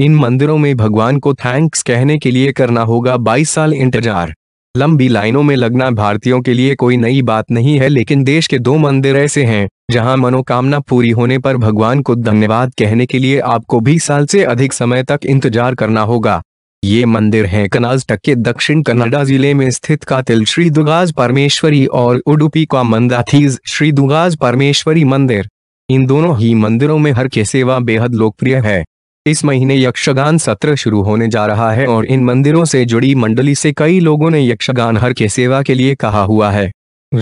इन मंदिरों में भगवान को थैंक्स कहने के लिए करना होगा 22 साल इंतजार लंबी लाइनों में लगना भारतीयों के लिए कोई नई बात नहीं है लेकिन देश के दो मंदिर ऐसे हैं जहां मनोकामना पूरी होने पर भगवान को धन्यवाद कहने के लिए आपको 20 साल से अधिक समय तक इंतजार करना होगा ये मंदिर है कर्नाटक के दक्षिण कनाडा जिले में स्थित कातिल श्री दुर्गाज परमेश्वरी और उडुपी का मंदाथीज श्री दुर्गाज परमेश्वरी मंदिर इन दोनों ही मंदिरों में हर के सेवा बेहद लोकप्रिय है इस महीने यक्षगान सत्र शुरू होने जा रहा है और इन मंदिरों से जुड़ी मंडली से कई लोगों ने यक्षगान हर के सेवा के लिए कहा हुआ है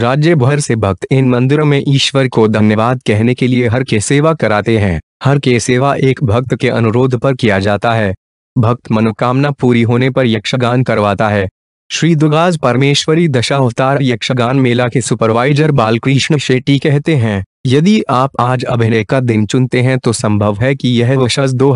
राज्य भर से भक्त इन मंदिरों में ईश्वर को धन्यवाद कहने के लिए हर के सेवा कराते हैं हर के सेवा एक भक्त के अनुरोध पर किया जाता है भक्त मनोकामना पूरी होने पर यक्षगान करवाता है श्री दुर्गाज परमेश्वरी दशावतार यक्षगान मेला के सुपरवाइजर बालकृष्ण शेट्टी कहते हैं यदि आप आज अभिनय का दिन चुनते हैं तो संभव है कि यह वर्ष दो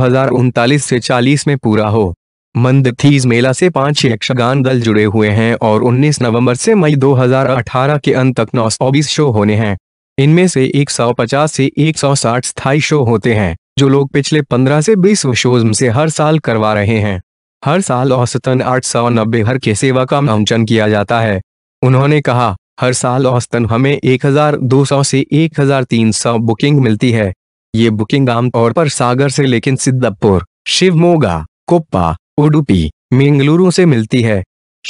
से 40 में पूरा हो मंदथीज मेला से पांच यक्षगान दल जुड़े हुए हैं और 19 नवंबर से मई 2018 के अंत तक 920 शो होने हैं इनमें से 150 से 160 स्थायी शो होते हैं जो लोग पिछले 15 से 20 शोज से हर साल करवा रहे हैं हर साल औसतन आठ सौ नब्बे हर के सेवा का मंचन किया जाता है उन्होंने कहा हर साल औसतन हमें 1200 से 1300 बुकिंग मिलती है ये बुकिंग आमतौर पर सागर से लेकिन सिद्धपुर शिवमोगा कोप्पा उडुपी मेंगलुरु से मिलती है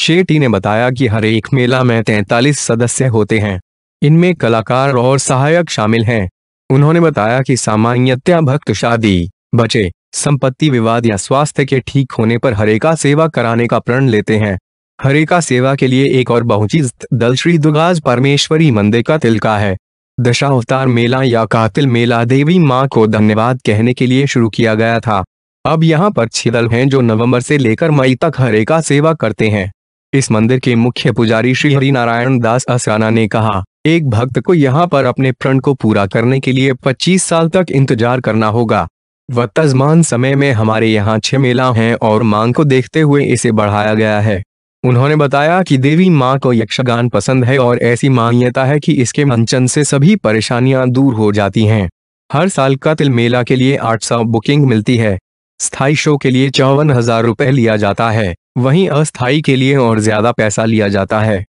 शेटी ने बताया कि हर एक मेला में तैतालीस सदस्य होते हैं इनमें कलाकार और सहायक शामिल हैं उन्होंने बताया कि सामान्यतया भक्त शादी बचे संपत्ति विवाद या स्वास्थ्य के ठीक होने पर हरेका सेवा कराने का प्रण लेते हैं हरे का सेवा के लिए एक और बहुचीज दल श्री दुर्गाज परमेश्वरी मंदिर का तिलका है दशा अवतार मेला या कातिल मेला देवी माँ को धन्यवाद कहने के लिए शुरू किया गया था अब यहाँ पर छह दल हैं जो नवंबर से लेकर मई तक हरे का सेवा करते हैं इस मंदिर के मुख्य पुजारी श्री हरि नारायण दास असाना ने कहा एक भक्त को यहाँ पर अपने प्रण को पूरा करने के लिए 25 साल तक इंतजार करना होगा वर्तमान समय में हमारे यहाँ छह मेला हैं और मांग को देखते हुए इसे बढ़ाया गया है उन्होंने बताया कि देवी मां को यक्षगान पसंद है और ऐसी मान्यता है कि इसके मंचन से सभी परेशानियां दूर हो जाती हैं हर साल का तिल मेला के लिए 800 बुकिंग मिलती है स्थायी शो के लिए चौवन हजार रुपये लिया जाता है वहीं अस्थाई के लिए और ज्यादा पैसा लिया जाता है